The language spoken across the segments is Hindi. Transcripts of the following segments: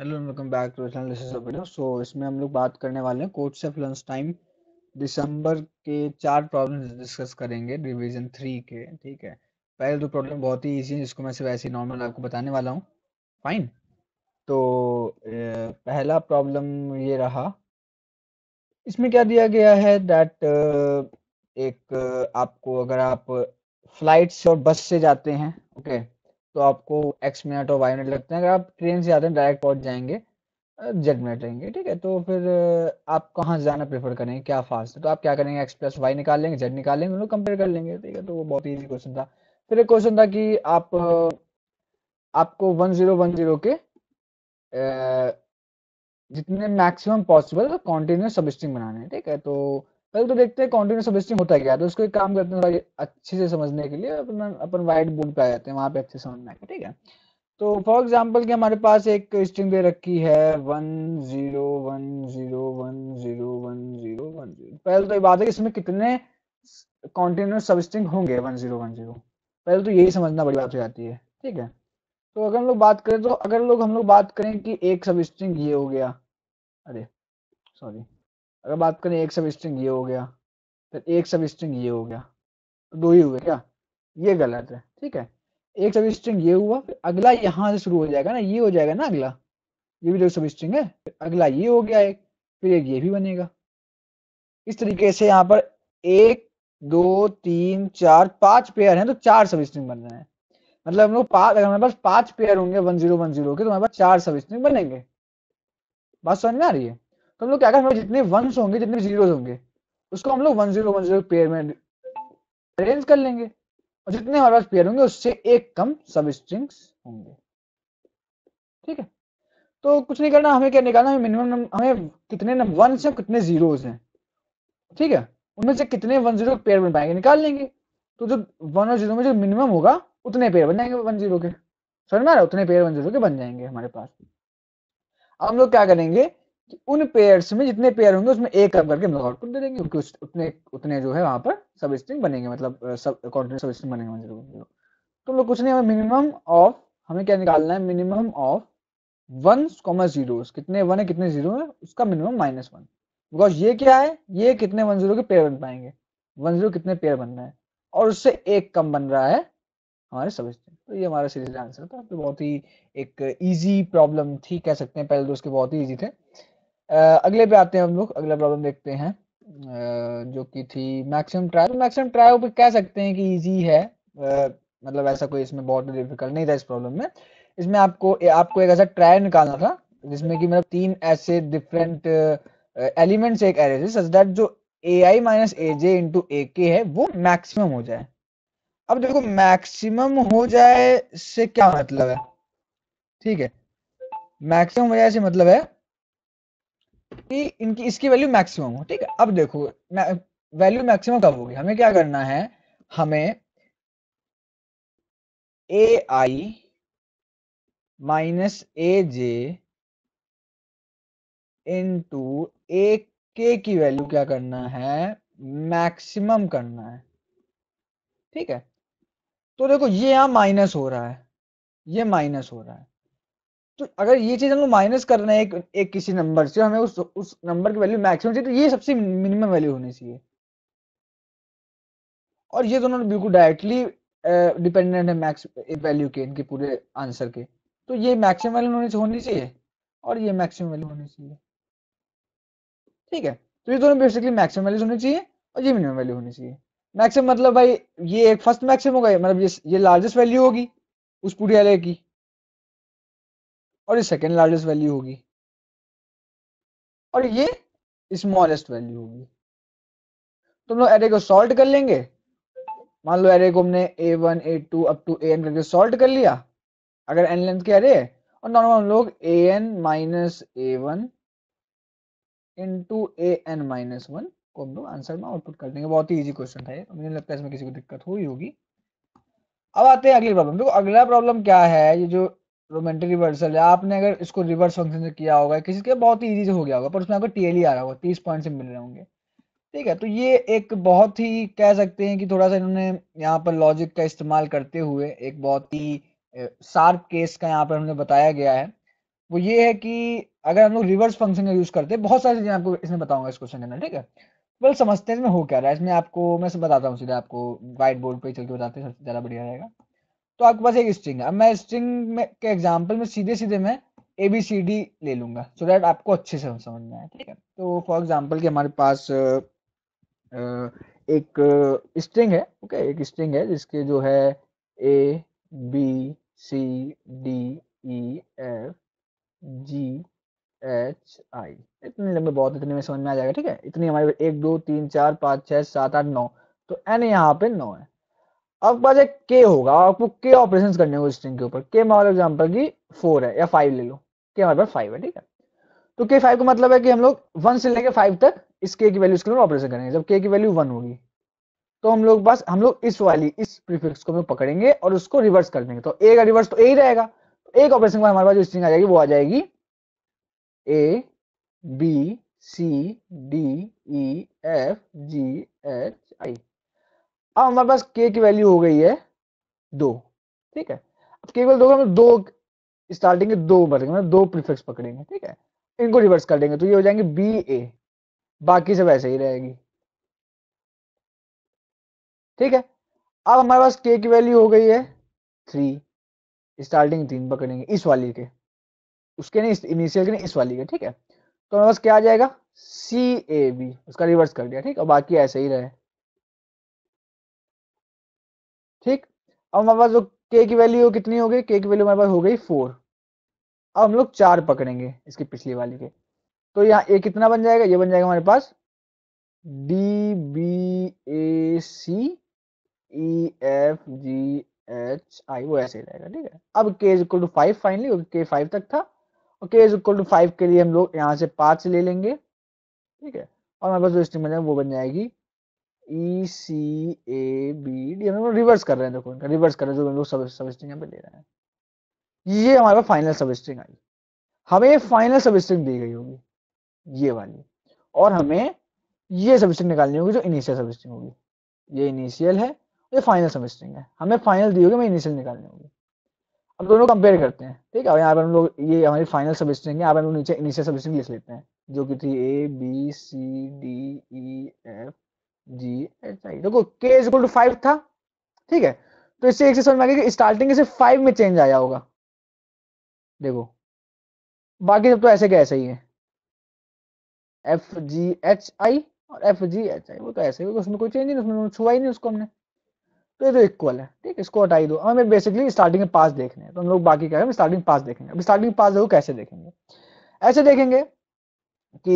Hello welcome back to channel this is video so इसमें हम लोग बात करने वाले हैं court of lunch time December के चार प्रॉब्लम्स डिस्कस करेंगे रिवीजन थ्री के ठीक है पहले दो प्रॉब्लम बहुत ही ईजी है जिसको मैं सिर्फ ऐसे नॉर्मल आपको बताने वाला हूँ फाइन तो पहला प्रॉब्लम ये रहा इसमें क्या दिया गया है दैट एक आपको अगर आप फ्लाइट से और बस से जाते हैं ओके okay, तो आपको एक्स मिनट और वाई मिनट लगते हैं अगर आप ट्रेन से आते हैं डायरेक्ट पहुंच जाएंगे जेड मिनट रहेंगे ठीक है तो फिर आप कहाँ जाना प्रेफर करेंगे क्या फास्ट है तो आप क्या करेंगे एक्स प्लस वाई निकाल लेंगे जेड निकाल लेंगे उन्हें मतलब कंपेयर कर लेंगे ठीक है तो वो बहुत ईजी क्वेश्चन था फिर एक क्वेश्चन था कि आप आपको वन जीरो वन जीरो के जितने मैक्सिमम पॉसिबल कॉन्टिन्यूस सबस्ट्रिंग बनाने हैं ठीक है तो पहले तो देखते हैं कॉन्टिन्यूस हार्वेस्टिंग होता है क्या तो उसको एक काम करते हैं अच्छे से समझने के लिए अपना अपन वाइट बोर्ड पे आ जाते हैं वहां पे अच्छे समझना है ठीक है तो फॉर एग्जाम्पल की हमारे पास एक स्ट्रिंग दे रखी है one zero one zero one zero one zero one zero पहले तो ये बात है कि इसमें कितने कॉन्टिन्यूस सबस्ट्रिंग होंगे वन जीरो वन जीरो पहले तो यही समझना बड़ी बात हो जाती है ठीक है तो अगर हम लोग बात करें तो अगर लोग हम लोग बात करें कि एक सबस्ट्रिंग ये हो गया अरे सॉरी अगर बात करें एक सब स्ट्रिंग ये हो गया फिर एक सब स्ट्रिंग ये हो गया तो दो ही हुए क्या ये गलत है ठीक है एक सब स्ट्रिंग ये हुआ फिर अगला यहाँ से शुरू हो जाएगा ना ये हो जाएगा ना अगला ये भी दो सब स्ट्रिंग है फिर अगला ये हो गया एक फिर एक ये भी बनेगा इस तरीके से यहाँ पर एक दो तीन चार पांच पेयर हैं तो चार सब स्ट्रिंग बन रहे हैं मतलब हम लोग पांच अगर हमारे पास पांच पेयर होंगे वन जीरो वन जीरो के तो हमारे पास चार सब स्ट्रिंग बनेंगे बात समझ में आ रही है तो हम लोग क्या करेंगे जितने वंस होंगे जितने जीरोस होंगे उसको हम लोग one zero one zero pair में अरेंज कर लेंगे और जितने हमारे पास पेयर होंगे उससे एक कम सब स्ट्रिंग्स होंगे ठीक है तो कुछ नहीं करना हमें क्या निकालना हमें मिनिमम हमें कितने वंस हैं कितने जीरोज हैं ठीक है उनमें से कितने वन जीरो पेयर बन पाएंगे निकाल लेंगे तो जो वन और जीरो में जो मिनिमम होगा उतने पेयर बन जाएंगे वन जीरो के समझ में आ रहा उतने पेयर वन जीरो के बन जाएंगे हमारे पास अब हम लोग क्या करेंगे कि उन पेयर्स में जितने पेयर होंगे उसमें एक कम करके नॉक आउट दे देंगे क्योंकि उतने उतने जो है वहां पर सब स्ट्रिंग बनेंगे मतलब सब कॉन्टिनेंट सब स्ट्रिंग बनेंगे मतलब, तो हम लोग कुछ नहीं हमें मिनिमम ऑफ हमें क्या निकालना है minimum of one comma zero कितने वन है कितने जीरो है उसका मिनिमम माइनस वन बिकॉज ये क्या है ये कितने वन जीरो के पेयर बन पाएंगे वन जीरो कितने पेयर बन रहे हैं और उससे एक कम बन रहा है हमारे सब स्ट्रिंग तो ये हमारा सीरीज आंसर था तो बहुत ही एक इजी प्रॉब्लम थी कह सकते हैं पहले तो उसके बहुत ही ईजी थे अगले पे आते हैं हम लोग अगला प्रॉब्लम देखते हैं जो कि थी मैक्सिमम ट्रायल तो मैक्सिमम ट्रायल पे कह सकते हैं कि इजी है मतलब ऐसा कोई इसमें बहुत डिफिकल्ट नहीं था इस प्रॉब्लम में इसमें आपको आपको एक ऐसा ट्रायल निकालना था जिसमें कि मतलब तीन ऐसे डिफरेंट एलिमेंट्स एक एरे से सच दैट जो ए आई माइनस ए जे इंटू ए के है वो मैक्सिमम हो जाए अब देखो मैक्सिमम हो जाए से क्या मतलब है ठीक है मैक्सिमम हो जाए से मतलब है कि इनकी इसकी वैल्यू मैक्सिमम हो ठीक है अब देखो वैल्यू मैक्सिमम कब होगी हमें क्या करना है हमें ए आई माइनस ए जे इंटू ए के की वैल्यू क्या करना है मैक्सिमम करना है ठीक है तो देखो ये यहां माइनस हो रहा है ये माइनस हो रहा है तो अगर ये चीज हम लोग माइनस कर रहे हैं एक, एक किसी नंबर से हमें उस उस नंबर की वैल्यू मैक्सिमम चाहिए तो ये सबसे मिनिमम वैल्यू होनी चाहिए और ये दोनों बिल्कुल डायरेक्टली डिपेंडेंट है मैक्स वैल्यू के इनके पूरे आंसर के तो ये मैक्सिमम वैल्यू होनी चाहिए और ये मैक्सिमम वैल्यू होनी चाहिए ठीक है तो ये दोनों बेसिकली मैक्सिमम वैल्यूज होनी चाहिए और ये मिनिमम वैल्यू होनी चाहिए मैक्सिमम मतलब भाई ये एक फर्स्ट मैक्सिमम होगा मतलब ये ये लार्जेस्ट वैल्यू होगी उस पूरी एरे की और ये सेकेंड लार्जेस्ट वैल्यू होगी और ये स्मॉलेस्ट वैल्यू होगी तो हम लोग एरे को सॉल्ट कर लेंगे मान लो एरे को हमने A one A two up to A N करके सॉल्ट कर लिया अगर एन लेंथ के एरे है और नॉर्मल हम लोग A N minus A one into A N minus one को हम लोग आंसर में आउटपुट कर देंगे बहुत ही इजी क्वेश्चन था ये मुझे लगता है इसमें किसी को दिक्कत हुई होगी अब आते हैं अगली प्रॉब्लम देखो अगला प्रॉब्लम क्या है ये जो रोमेंटिक रिवर्सल है आपने अगर इसको रिवर्स फंक्शन से किया होगा किसी के बहुत ही ईजी से हो गया होगा पर उसमें आपको टी आ रहा होगा तीस पॉइंट से मिल रहे होंगे ठीक है तो ये एक बहुत ही कह सकते हैं कि थोड़ा सा इन्होंने यहाँ पर लॉजिक का इस्तेमाल करते हुए एक बहुत ही सार्प केस का यहाँ पर हमने बताया गया है वो ये है कि अगर हम लोग रिवर्स फंक्शन का यूज करते हैं बहुत सारी चीजें आपको इसमें बताऊंगा इस क्वेश्चन के अंदर ठीक है बल समझते हैं इसमें हो क्या रहा है इसमें आपको मैं बताता हूँ सीधा आपको व्हाइट बोर्ड पर चल के बताते हैं सबसे ज्यादा बढ़िया रहेगा तो आपके पास एक स्ट्रिंग है अब मैं स्ट्रिंग में के एग्जाम्पल में सीधे सीधे मैं ए बी सी डी ले लूंगा सो so डैट आपको अच्छे से समझ में आए ठीक है तो फॉर एग्जाम्पल कि हमारे पास एक स्ट्रिंग है ओके okay? एक स्ट्रिंग है जिसके जो है A B C D E F G H I इतने लंबे बहुत इतने में समझ में आ जाएगा ठीक है इतनी हमारे एक दो तीन चार पाँच छः सात आठ नौ तो एन यहाँ पे नौ है आपके पास एक के होगा आपको के ऑपरेशन करने को स्ट्रिंग के ऊपर के मॉल एग्जाम्पल की फोर है या फाइव ले लो के हमारे पास फाइव है ठीक है तो के फाइव का मतलब है कि हम लोग वन से लेकर फाइव तक इस के की वैल्यू इसके ऑपरेशन करेंगे जब के की वैल्यू वन होगी तो हम लोग बस हम लोग इस वाली इस प्रीफिक्स को हम पकड़ेंगे और उसको रिवर्स कर देंगे तो ए का रिवर्स तो ए ही रहेगा तो एक ऑपरेशन का हमारे पास जो स्ट्रिंग आ जाएगी वो आ जाएगी A B C D E F G H I अब हमारे पास के की वैल्यू हो गई है दो ठीक है अब के वैल्यू दो दो स्टार्टिंग के दो बढ़ेंगे मतलब दो प्रीफिक्स पकड़ेंगे ठीक है इनको रिवर्स कर देंगे तो ये हो जाएंगे बी ए बाकी सब ऐसे ही रहेगी ठीक है अब हमारे पास के की वैल्यू हो गई है थ्री स्टार्टिंग तीन पकड़ेंगे इस वाली के उसके नहीं इनिशियल के नहीं इस वाली के ठीक है तो हमारे पास क्या आ जाएगा सी ए बी उसका रिवर्स कर दिया ठीक है बाकी ऐसे ही रहे ठीक अब हमारे पास जो के की वैल्यू कितनी हो गई के की वैल्यू हमारे पास हो गई फोर अब हम लोग चार पकड़ेंगे इसकी पिछली वाली के तो यहाँ ए कितना बन जाएगा ये बन जाएगा हमारे पास D B A C E F G H I वो ऐसे ही रहेगा ठीक है अब K is equal to five finally K five तक था और K is equal to five के लिए हम लोग यहाँ से पाँच ले लेंगे ठीक है और हमारे पास जो स्ट्रिंग बन जाएगी वो बन जाएगी ई सी ए बी डी हम लोग रिवर्स कर रहे हैं देखो इनका रिवर्स कर रहे हैं जो लोग सब सब स्ट्रिंग यहाँ पे ले रहे हैं ये हमारे पास फाइनल सब स्ट्रिंग आई हमें फाइनल सब स्ट्रिंग दी गई होगी ये वाली और हमें ये सब स्ट्रिंग निकालनी होगी जो इनिशियल सब स्ट्रिंग होगी ये इनिशियल है ये फाइनल सब स्ट्रिंग है हमें फाइनल दी होगी हमें इनिशियल निकालनी होगी अब दोनों कंपेयर करते हैं ठीक है यहाँ पर हम लोग ये हमारी फाइनल सब स्ट्रिंग है यहाँ पर हम लोग नीचे इनिशियल सब स्ट्रिंग लिख लेते हैं जो कि थी A B C D E F G H I देखो K is equal to five था ठीक है तो इससे एक से समझ में आ गया कि स्टार्टिंग से फाइव में चेंज आया होगा देखो बाकी सब तो ऐसे के ऐसे ही है एफ जी एच आई और एफ जी एच आई वो तो ऐसे ही तो उसमें कोई चेंज नहीं उसमें छुआ ही नहीं उसको हमने तो ये तो इक्वल है ठीक है इसको हटाई दो हमें बेसिकली स्टार्टिंग पास देखने हैं तो हम लोग बाकी क्या है स्टार्टिंग पास देखेंगे अब स्टार्टिंग पास देखो कैसे देखेंगे ऐसे देखेंगे कि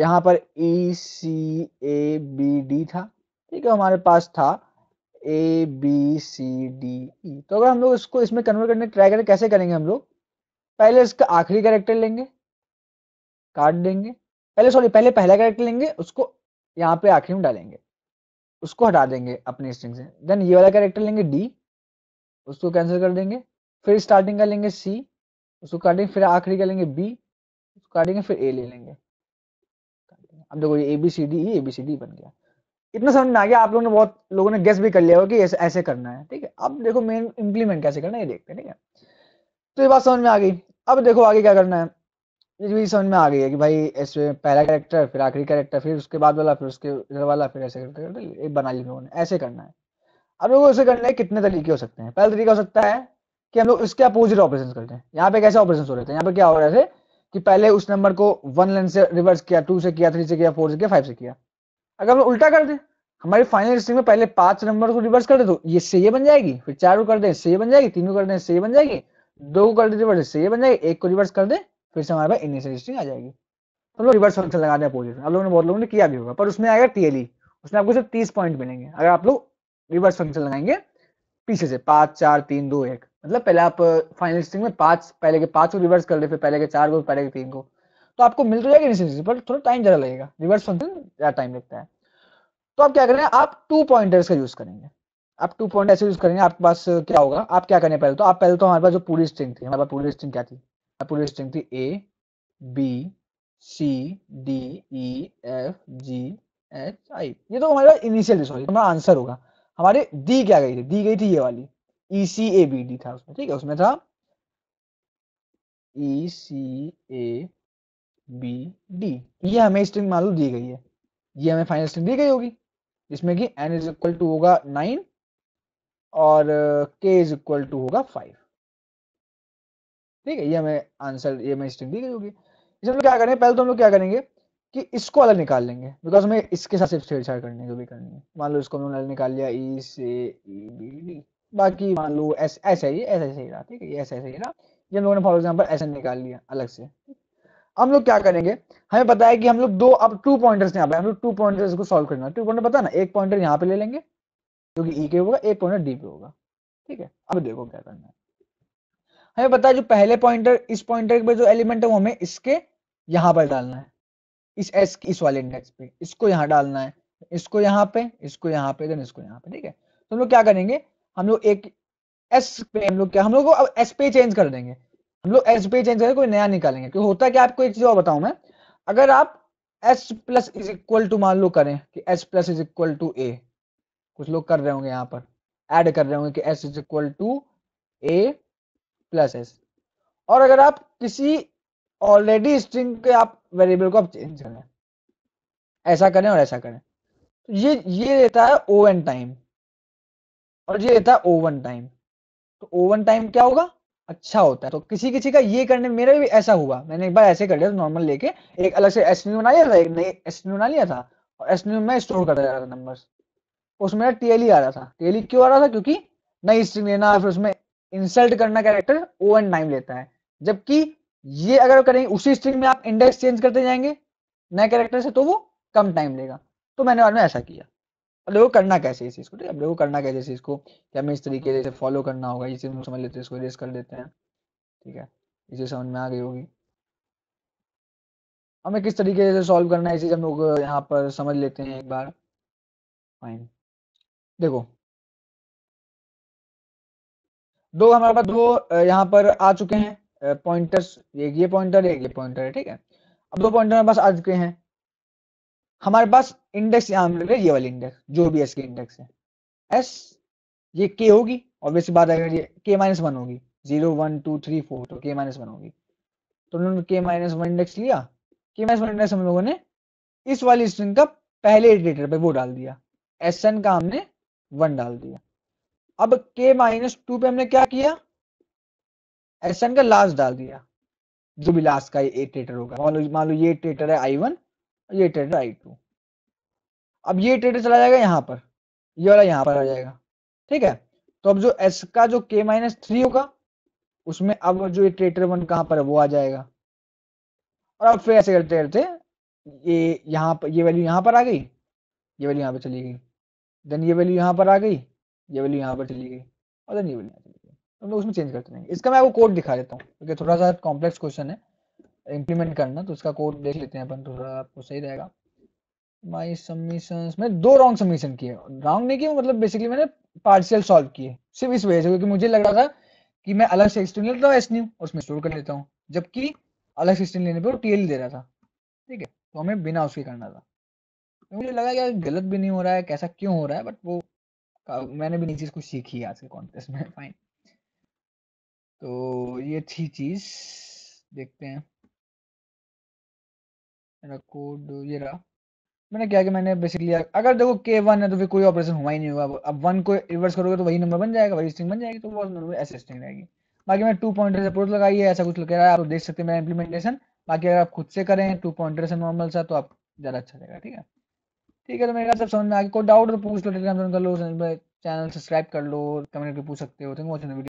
यहाँ पर ई सी ए बी डी था ठीक है हमारे पास था ए बी सी डी ई तो अगर हम लोग इसको इसमें कन्वर्ट करने ट्राई करें कैसे करेंगे हम लोग पहले इसका आखिरी कैरेक्टर लेंगे काट देंगे पहले सॉरी पहले पहला कैरेक्टर लेंगे उसको यहाँ पे आखिरी में डालेंगे उसको हटा देंगे अपने स्ट्रिंग से देन ये वाला कैरेक्टर लेंगे डी उसको कैंसिल कर देंगे फिर स्टार्टिंग का लेंगे सी उसको काटेंगे फिर आखिरी का लेंगे बी काटेंगे फिर ए ले लेंगे अब देखो ये A B C D A B C D बन गया इतना समझ में आ गया आप लोगों ने बहुत लोगों ने गेस भी कर लिया होगा कि ऐसे ऐसे करना है ठीक है अब देखो मेन इंप्लीमेंट कैसे करना है ये देखते हैं ठीक है तो ये बात समझ में आ गई अब देखो आगे क्या करना है ये भी समझ में आ गई है कि भाई ऐसे पहला कैरेक्टर फिर आखिरी कैरेक्टर फिर उसके बाद वाला फिर उसके इधर वाला फिर ऐसे करते करते बना ली लोगों ने ऐसे करना है अब लोगों को ऐसे करना है कितने तरीके हो सकते हैं पहला तरीका हो सकता है कि हम लोग इसके अपोजिट ऑपरेशन करते हैं यहाँ पे कैसे ऑपरेशन हो रहे थे यहाँ पे क्या हो रहे थे कि पहले उस नंबर को वन लाइन से रिवर्स किया टू से किया थ्री से किया फोर से किया फाइव से किया अगर हम उल्टा कर दें हमारी फाइनल स्ट्रिंग में पहले पांच नंबर को रिवर्स कर दे तो ये से ये बन जाएगी फिर चार को कर दे से ये बन जाएगी तीन को कर दें से ये बन जाएगी दो को कर दे रिवर्स से ये बन जाएगी एक को रिवर्स कर दे फिर से हमारे पास इनिशियल स्ट्रिंग आ जाएगी हम लोग रिवर्स फंक्शन लगा दें पोजिशन आप लोगों ने बहुत लोगों ने किया भी होगा पर उसमें आएगा टीएलई उसमें आपको सिर्फ तीस पॉइंट मिलेंगे अगर आप लोग रिवर्स फंक्शन लगाएंगे पीछे से पाँच चार तीन दो एक मतलब पहले आप फाइनल uh, स्ट्रिंग में पांच पहले के पांच को रिवर्स कर ले फिर पहले के चार को पहले के तीन को तो आपको मिल तो जाएगा इनिशियल पर थोड़ा टाइम ज्यादा लगेगा रिवर्स फंक्शन ज्यादा टाइम लगता है तो आप क्या करें आप टू पॉइंटर्स का यूज करेंगे आप टू पॉइंट ऐसे यूज करेंगे आपके पास uh, क्या होगा आप क्या करें पहले तो आप पहले तो हमारे पास जो पूरी स्ट्रिंग थी हमारे पास पूरी स्ट्रिंग क्या थी पूरी स्ट्रिंग थी A B C D E F G H I ये तो हमारे पास इनिशियल सॉरी तो हमारा आंसर होगा हमारी दी क्या गई थी दी गई थी ये वाली ई सी ए बी डी था उसमें ठीक है उसमें था ई सी ए बी डी ये हमें स्ट्रिंग मान लो दी गई है ये हमें फाइनल स्ट्रिंग दी गई होगी जिसमें कि एन इज इक्वल टू होगा नाइन और के इज इक्वल टू होगा फाइव ठीक है ये हमें आंसर ये हमें स्ट्रिंग दी गई होगी इसमें हम क्या करेंगे पहले तो हम लोग क्या करेंगे कि इसको अलग निकाल लेंगे बिकॉज हमें इसके साथ सिर्फ छेड़छाड़ करनी है जो भी करनी है मान लो इसको हमने अलग निकाल लिया ई से ई बी डी बाकी मान लो ऐसे ही ऐसे सही रहा ठीक है ऐसे सही रहा ये हम लोगों ने फॉर एग्जाम्पल ऐसे निकाल लिया अलग से हम लोग क्या करेंगे हमें पता है कि हम लोग दो अब टू पॉइंटर्स यहाँ पे हम लोग टू पॉइंटर्स को सॉल्व करना टू पॉइंटर पता ना एक पॉइंटर यहाँ पे ले लेंगे जो कि ई e के होगा एक पॉइंटर डी पे होगा ठीक है अब देखो क्या करना है हमें पता है जो पहले पॉइंटर इस पॉइंटर पे जो एलिमेंट है वो हमें इसके यहाँ पर डालना है इस एस इस वाले इंडेक्स पे इसको यहाँ डालना है इसको यहाँ पे इसको यहाँ पे देन इसको यहाँ पे ठीक है तो हम लोग क्या करेंगे हम लोग एक एस पे हम लोग क्या हम लोग को अब एस पे चेंज कर देंगे हम लोग एस पे चेंज करके कोई नया निकालेंगे क्योंकि होता है कि आपको एक चीज और बताऊं मैं अगर आप S plus is equal to मान लो करें कि S plus is equal to A कुछ लोग कर रहे होंगे यहाँ पर एड कर रहे होंगे कि S is equal to A plus S और अगर आप किसी ऑलरेडी स्ट्रिंग के आप वेरिएबल को आप चेंज करें ऐसा करें और ऐसा करें तो ये ये रहता है ओ एन टाइम और ये रहता है ओवन टाइम तो ओवन टाइम क्या होगा अच्छा होता है तो किसी किसी का ये करने मेरा भी ऐसा हुआ मैंने एक बार ऐसे कर लिया नॉर्मल लेके एक अलग से एस बना लिया था एक नई एस बना लिया था और एस में स्टोर कर जा रहा था नंबर उसमें टीएलई आ रहा था टीएलई e क्यों आ रहा था क्योंकि नई स्ट्रिंग लेना फिर उसमें इंसल्ट करना कैरेक्टर ओ एन टाइम लेता है जबकि ये अगर करेंगे उसी स्ट्रिंग में आप इंडेक्स चेंज करते जाएंगे नए कैरेक्टर से तो वो कम टाइम लेगा तो मैंने बाद में ऐसा किया अब लोग को करना कैसे इस चीज को है लोग को करना कैसे इस चीज को क्या हमें इस तरीके से फॉलो करना होगा ये चीज समझ लेते हैं इसको रेस कर देते हैं ठीक है इसे समझ में आ गई होगी हमें किस तरीके से सॉल्व करना है इसे हम लोग यहाँ पर समझ लेते हैं एक बार फाइन देखो दो हमारे पास दो यहाँ पर आ चुके हैं पॉइंटर्स एक ये पॉइंटर एक ये पॉइंटर है ठीक है अब दो पॉइंटर हमारे पास आ चुके हैं हमारे पास इंडेक्स यहां मिल ले ये वाली इंडेक्स जो भी एस के इंडेक्स है एस ये के होगी और वैसे बात अगर ये के माइनस वन होगी zero one two three four तो के माइनस वन होगी तो उन्होंने के माइनस वन इंडेक्स लिया के माइनस वन इंडेक्स हम लोगों ने इस वाली स्ट्रिंग का पहले इटरेटर पे वो डाल दिया एस एन का हमने वन डाल दिया अब के माइनस टू पे हमने क्या किया एस एन का लास्ट डाल दिया जो भी लास्ट का ये इटरेटर होगा मान लो ये इटरेटर है आई वन ये ट्रेडर आई टू अब ये ट्रेडर चला जाएगा यहाँ पर ये वाला यहाँ पर आ जाएगा ठीक है तो अब जो एस का जो के माइनस थ्री होगा उसमें अब जो ये ट्रेटर वन कहाँ पर है वो आ जाएगा और अब फिर ऐसे करते करते ये यहाँ पर ये वैल्यू यहाँ पर आ गई ये वैल्यू यहाँ पर चली गई देन ये वैल्यू यहाँ पर आ गई ये वैल्यू यहाँ पर चली गई और देन ये वैल्यू यहाँ चली गई हम लोग उसमें चेंज करते रहेंगे इसका मैं आपको कोड दिखा देता हूँ क्योंकि थोड़ा सा कॉम्प्लेक्स क्वेश्चन है इम्प्लीमेंट करना तो उसका कोड देख लेते हैं अपन थोड़ा आपको सही रहेगा माय सबमिशन मैंने दो रॉन्ग सबमिशन किए रॉन्ग नहीं किए मतलब बेसिकली मैंने पार्शियल सॉल्व किए सिर्फ इस वजह से क्योंकि मुझे लग रहा था कि मैं अलग से एक्सटेंड लेता हूँ एस न्यू और उसमें स्टोर कर लेता हूँ जबकि अलग से एक्सटेंड लेने पर टीएल e दे रहा था ठीक है तो हमें बिना उसके करना था तो मुझे लगा कि गलत भी नहीं हो रहा है कैसा क्यों हो रहा है बट वो मैंने भी नहीं चीज़ को सीखी आज के कॉन्टेस्ट में फाइन तो ये थी चीज़ देखते हैं मेरा कोड ये रहा मैंने क्या कि मैंने बेसिकली अगर देखो के वन है तो फिर कोई ऑपरेशन हुआ ही नहीं हुआ अब वन को रिवर्स करोगे तो वही नंबर बन जाएगा वही स्ट्रिंग बन जाएगी तो वो नंबर ऐसे स्ट्रिंग रहेगी बाकी मैंने टू पॉइंटर प्रोट लगाई है ऐसा कुछ लग रहा है आप देख सकते हैं मेरा इंप्लीमेंटेशन बाकी अगर आप खुद से करें टू पॉइंटर से नॉर्मल सा तो आप ज़्यादा अच्छा रहेगा ठीक है ठीक है तो मेरे ख्याल सब समझ में आगे कोई डाउट तो पूछ लो टेलीग्राम कर लो चैनल सब्सक्राइब कर लो कमेंट कर पूछ सकते हो थैंक तो वॉचिंग